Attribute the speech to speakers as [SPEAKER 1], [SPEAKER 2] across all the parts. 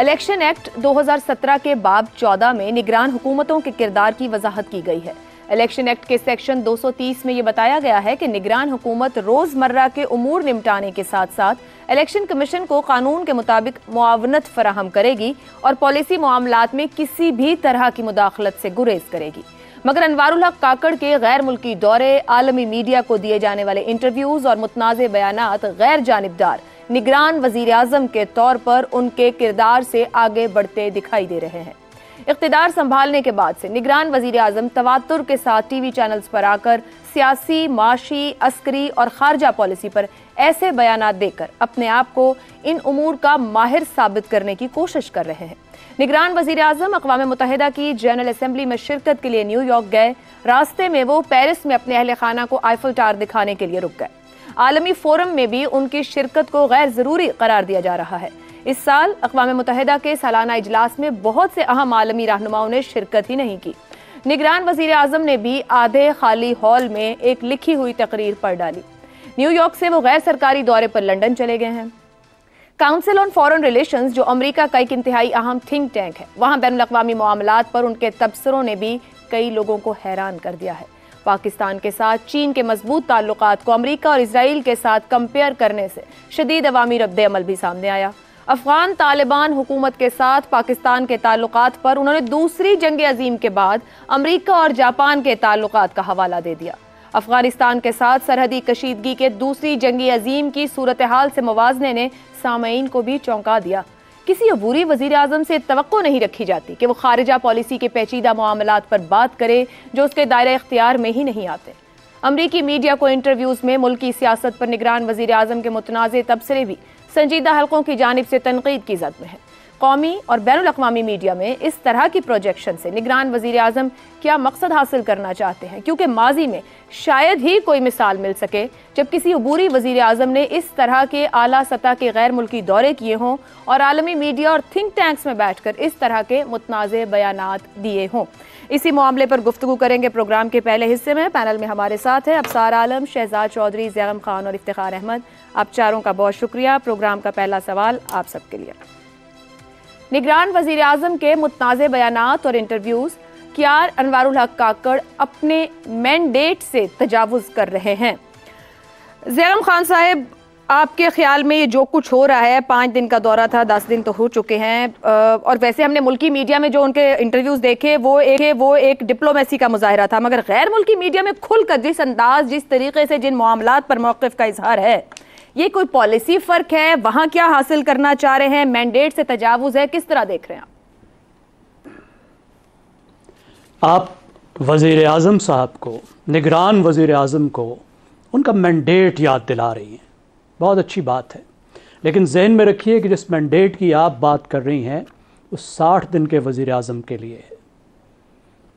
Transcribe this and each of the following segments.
[SPEAKER 1] Election act 2017 के बाब 14 में निगरान हुकूमतों के किरदार की वजाहत की गई है इलेक्शन एक्ट के सेक्शन 230 में ये बताया गया है कि निगरान हुकूमत रोज़मर्रा के उमूर निपटाने के साथ साथ इलेक्शन कमीशन को कानून के मुताबिक मुआवनत फराहम करेगी और पॉलिसी मामला में किसी भी तरह की मुदाखलत से गुरेज करेगी मगर अनवर हक काकड़ के गैर मुल्की दौरे आलमी मीडिया को दिए जाने वाले इंटरव्यूज और मुतनाज़ बयान गैर जानबदार निगरान वजीर अजम के तौर पर उनके किरदार से आगे बढ़ते दिखाई दे रहे हैं इकतदार संभालने के बाद से निगरान वजीर अजम तवातुर के साथ टीवी चैनल्स पर आकर सियासी माशी अस्करी और खारजा पॉलिसी पर ऐसे बयान देकर अपने आप को इन उमूर का माहिर साबित करने की कोशिश कर रहे हैं निगरान वजीर अजम अकवा मुतहदा की जनरल असम्बली में शिरकत के लिए न्यूयॉर्क गए रास्ते में वो पेरिस में अपने अहल खाना को आइफल टार दिखाने के लिए रुक गए आलमी फोरम में भी उनकी शिरकत को गैर ज़रूरी करार दिया जा रहा है इस साल अकवा मुतहदा के सालाना इजलास में बहुत से अहम आलमी रहनुमाओं ने शिरकत ही नहीं की निगरान वजीर अजम ने भी आधे खाली हॉल में एक लिखी हुई तकरीर पढ़ डाली न्यूयॉर्क से वो गैर सरकारी दौरे पर लंदन चले गए हैं काउंसिल ऑन फॉरेन रिलेशंस जो अमेरिका का एक इंतहाई अहम थिंक टैंक है वहाँ बैन अवी मामला पर उनके तबसरों ने भी कई लोगों को हैरान कर दिया है पाकिस्तान के साथ चीन के मजबूत ताल्लुक को अमरीका और इसराइल के साथ कंपेयर करने से शदीद अवामी रद्दमल भी सामने आया अफगान तालिबान हुकूमत के साथ पाकिस्तान के ताल्लुक पर उन्होंने दूसरी जंग अजीम के बाद अमरीका और जापान के ताल्लुक का हवाला दे दिया अफगानिस्तान के साथ सरहदी कशीदगी के दूसरी जंगी अजीम की सूरत हाल से मुवजने ने सामीन को भी चौंका दिया किसी अबूरी वजीर अजम से तो नहीं रखी जाती कि वो खारजा पॉलिसी के पेचीदा मामला पर बात करे जो उसके दायरे इख्तियार में ही नहीं आते अमरीकी मीडिया को इंटरव्यूज़ में मुल्की सियासत पर निगरान वजी अजम के मुतनाज़ तबसरे भी संजीदा हलकों की जानब से तनकीद की जद में है कौमी और बैन अवी मीडिया में इस तरह की प्रोजेक्शन से निगरान वजीर अजम क्या मकसद हासिल करना चाहते हैं क्योंकि माजी में शायद ही कोई मिसाल मिल सके जब किसी अबूरी वजीर अजम ने इस तरह के आला सतह के गैर मुल्की दौरे किए हों और आलमी मीडिया और थिंक टैंक्स में बैठ कर इस तरह के मुतनाज़ बयान दिए हों इसी मामले पर गुफ्तु करेंगे प्रोग्राम के पहले हिस्से में पैनल में हमारे साथ हैं अबसार आलम शहजाद चौधरी जैम खान और इफ्तार अहमद आप चारों का बहुत शुक्रिया प्रोग्राम का पहला सवाल आप सबके लिए निगरान वजीर आजम के मुतनाज़ बयान और इंटरव्यूज़ क्यार अनवारुल हक काकड़ अपने मैंडेट से तजावज़ कर रहे हैं जैरम खान साहब आपके ख्याल में ये जो कुछ हो रहा है पाँच दिन का दौरा था दस दिन तो हो चुके हैं और वैसे हमने मुल्की मीडिया में जो उनके इंटरव्यूज़ देखे वो एक वो एक डिप्लोमेसी का मुजाहरा था मगर गैर मुल्की मीडिया में खुलकर जिस अंदाज जिस तरीके से जिन मामला पर मौकफ का इजहार है ये कोई पॉलिसी फर्क है वहां क्या हासिल करना चाह रहे हैं मैंडेट से तजावुज है किस तरह देख रहे हैं
[SPEAKER 2] आप वजीर आजम साहब को निगरान वजीर आजम को उनका मैंडेट याद दिला रही हैं बहुत अच्छी बात है लेकिन जहन में रखिए कि जिस मैंडेट की आप बात कर रही हैं वो साठ दिन के वजीर आजम के लिए है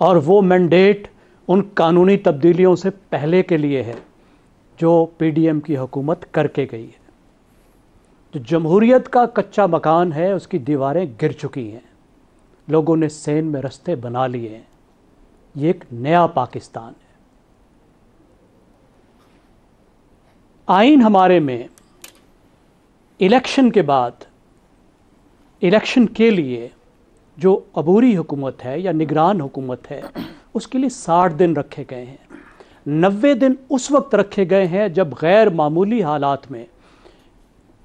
[SPEAKER 2] और वो मैंडेट उन कानूनी तब्दीलियों से पहले के लिए है जो पीडीएम की हुकूमत करके गई है जो जमहूरीत का कच्चा मकान है उसकी दीवारें गिर चुकी हैं लोगों ने सेन में रस्ते बना लिए हैं ये एक नया पाकिस्तान है आइन हमारे में इलेक्शन के बाद इलेक्शन के लिए जो अबूरी हुकूमत है या निगरान हुकूमत है उसके लिए साठ दिन रखे गए हैं नबे दिन उस वक्त रखे गए हैं जब गैर मामूली हालात में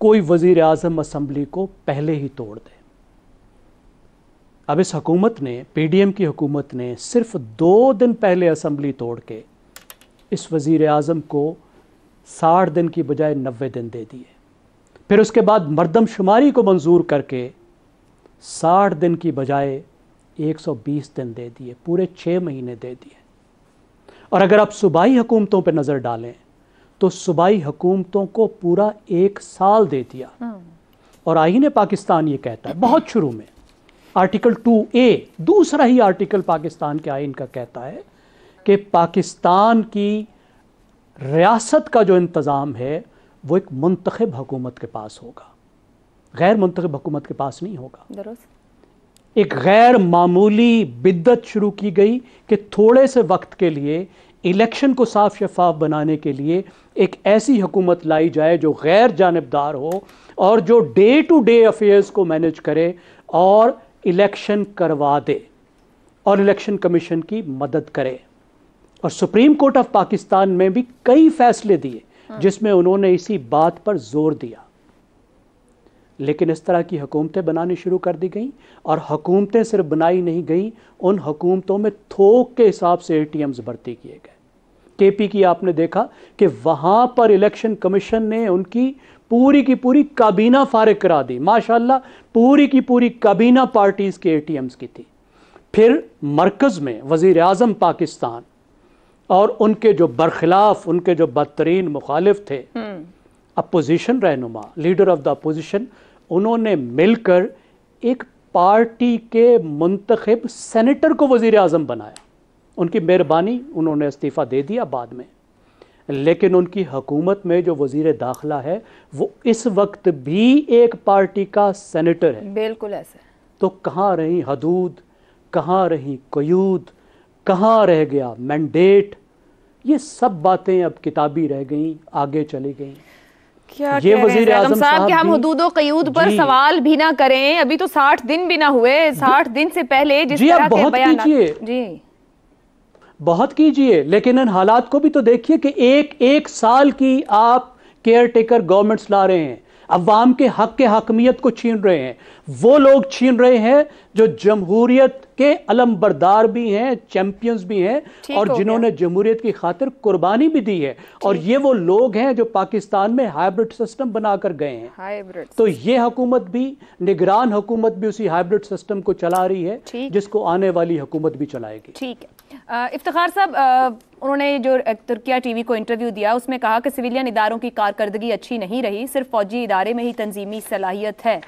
[SPEAKER 2] कोई वज़ी अजम असम्बली को पहले ही तोड़ दे अब इस हकूमत ने पीडीएम की हुकूमत ने सिर्फ दो दिन पहले असम्बली तोड़ के इस वजीर अजम को साठ दिन की बजाय नबे दिन दे दिए फिर उसके बाद मरदमशुमारी को मंजूर करके साठ दिन की बजाय 120 दिन दे दिए पूरे छः महीने दे दिए और अगर आप सूबाई हुकूमतों पर नज़र डालें तो सूबाई हुकूमतों को पूरा एक साल दे दिया हाँ। और आइन पाकिस्तान ये कहता है बहुत शुरू में आर्टिकल टू ए दूसरा ही आर्टिकल पाकिस्तान के आइन का कहता है कि पाकिस्तान की रियासत का जो इंतज़ाम है वो एक मंतखब हुकूमत के पास होगा गैर मंतखब हुकूमत के पास नहीं होगा एक गैर मामूली बिद्दत शुरू की गई कि थोड़े से वक्त के लिए इलेक्शन को साफ शफाफ बनाने के लिए एक ऐसी हुकूमत लाई जाए जो गैर जानबदार हो और जो डे टू डे अफेयर्स को मैनेज करे और इलेक्शन करवा दे और इलेक्शन कमीशन की मदद करे और सुप्रीम कोर्ट ऑफ पाकिस्तान में भी कई फैसले दिए हाँ। जिसमें उन्होंने इसी बात पर जोर दिया लेकिन इस तरह की हुकूमतें बनानी शुरू कर दी गई और हुकूमतें सिर्फ बनाई नहीं गई उन हुकूमतों में थोक के हिसाब से ए टी एम्स भर्ती किए गए के पी की आपने देखा कि वहाँ पर इलेक्शन कमीशन ने उनकी पूरी की पूरी काबीना फारग करा दी माशाल्लाह पूरी की पूरी काबीना पार्टीज़ के ए टी एम्स की थी फिर मरकज़ में वजीर पाकिस्तान और उनके जो बरखिलाफ उनके जो बदतरीन मुखालिफ थे अपोजिशन रहनुमा लीडर ऑफ द अपोजिशन उन्होंने मिलकर एक पार्टी के मुंतखब सेनेटर को वजीर अजम बनाया उनकी मेहरबानी उन्होंने इस्तीफ़ा दे दिया बाद में लेकिन उनकी हकूमत में जो वजीर दाखिला है वो इस वक्त भी एक पार्टी का सेनेटर है
[SPEAKER 1] बिल्कुल ऐसा
[SPEAKER 2] तो कहाँ रही हदूद कहाँ रही कयूद कहाँ रह गया मैंडेट ये सब बातें अब किताबी रह गई आगे चली
[SPEAKER 1] गई क्या ये वजीर साहब हम हदूद कयूद पर सवाल भी ना करें अभी तो साठ दिन भी ना हुए साठ दिन से पहले जिस जी बहुत के बयान जी
[SPEAKER 2] बहुत कीजिए लेकिन इन हालात को भी तो देखिए कि एक एक साल की आप केयर टेकर गवर्नमेंट्स ला रहे हैं अवाम के हक के हकमियत को छीन रहे हैं वो लोग छीन रहे हैं जो जमहूरियत के अलम बरदार भी हैं चैंपियंस भी हैं और जिन्होंने जमहूरियत की खातिर कुर्बानी भी दी है और ये वो लोग हैं जो पाकिस्तान में हाइब्रिड सिस्टम बनाकर गए
[SPEAKER 1] हैं तो
[SPEAKER 2] ये हुकूमत भी निगरान हुकूमत भी उसी हाइब्रिड सिस्टम को चला रही है जिसको आने वाली हुकूमत भी चलाएगी
[SPEAKER 1] ठीक है इफ्तार साहब उन्होंने जो तुर्किया टीवी को इंटरव्यू दिया उसमें कहा कि सिविलियन इदारों की कारकर्दगी अच्छी नहीं रही सिर्फ फौजी इदारे में ही तंजीमी सलाहियत है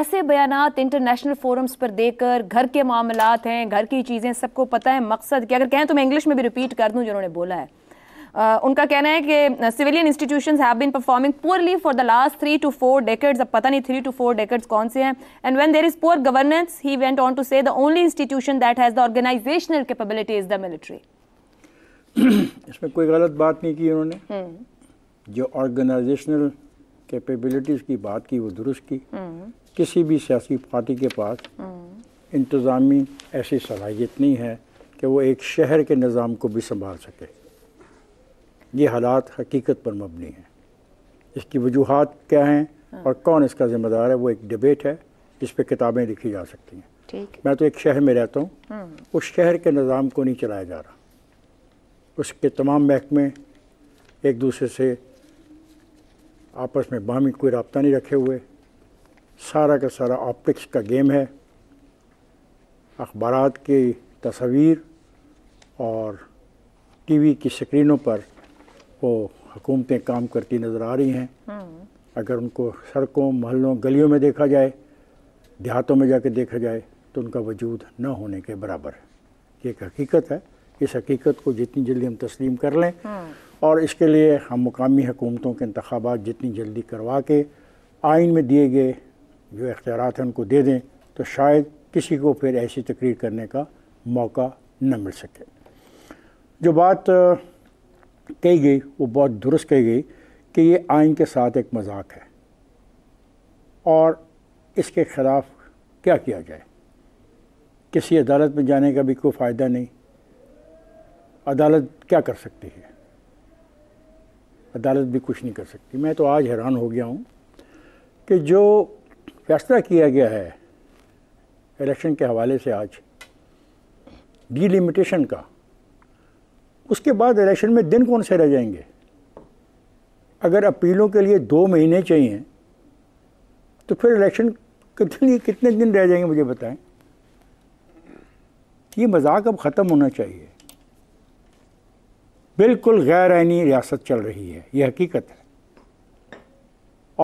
[SPEAKER 1] ऐसे बयान इंटरनेशनल फोरम्स पर देकर घर के मामला हैं घर की चीज़ें सबको पता है मकसद क्या अगर कहें तो मैं इंग्लिश में भी रिपीट कर दूँ जो उन्होंने बोला है उनका कहना है कि civilian institution have been performing poorly for the last three to four decades अब पता नहीं थ्री टू फोर डेकेट्स कौन से हैं and when there is poor governance he went on to say the only institution that has the organisational capability is the military
[SPEAKER 3] इसमें कोई गलत बात नहीं की उन्होंने हम्म। जो ऑर्गेनाइजेशनल कैपेबिलिटीज़ की बात की वो दुरुस्त की हम्म। किसी भी सियासी पार्टी के पास हम्म। इंतज़ामी ऐसी सलाहियत नहीं है कि वो एक शहर के निज़ाम को भी संभाल सके ये हालात हकीकत पर मबनी हैं इसकी वजूहत क्या हैं हाँ। और कौन इसका ज़िम्मेदार है वो एक डिबेट है जिस पर किताबें लिखी जा सकती हैं ठीक मैं तो एक शहर में रहता हूँ हाँ। उस शहर के निज़ाम को नहीं चलाया जा रहा उसके तमाम महकमे एक दूसरे से आपस में बाहमी कोई रबता नहीं रखे हुए सारा का सारा ऑप्टिक्स का गेम है अखबार की तस्वीर और टीवी की स्क्रीनों पर वो हुकूमतें काम करती नज़र आ रही हैं हम्म। अगर उनको सड़कों महलों गलियों में देखा जाए देहातों में जाके देखा जाए तो उनका वजूद न होने के बराबर है ये एक हकीकत है इस हकीकत को जितनी जल्दी हम तस्लीम कर लें हम्म। और इसके लिए हम मुकामी हुकूमतों के इंतबात जितनी जल्दी करवा के आइन में दिए गए जो इख्तियार हैं उनको दे दें तो शायद किसी को फिर ऐसी तकरीर करने का मौका न मिल सके जो बात कही गई वो बहुत दुरुस्त कही गई कि ये आइन के साथ एक मजाक है और इसके ख़िलाफ़ क्या किया जाए किसी अदालत में जाने का भी कोई फ़ायदा नहीं अदालत क्या कर सकती है अदालत भी कुछ नहीं कर सकती मैं तो आज हैरान हो गया हूँ कि जो फैसला किया गया है इलेक्शन के हवाले से आज डीलिमिटेशन का उसके बाद इलेक्शन में दिन कौन से रह जाएंगे अगर अपीलों के लिए दो महीने चाहिए तो फिर इलेक्शन कितने कितने दिन रह जाएंगे मुझे बताएं ये मजाक अब ख़त्म होना चाहिए बिल्कुल गैर आइनी रियासत चल रही है ये हकीकत है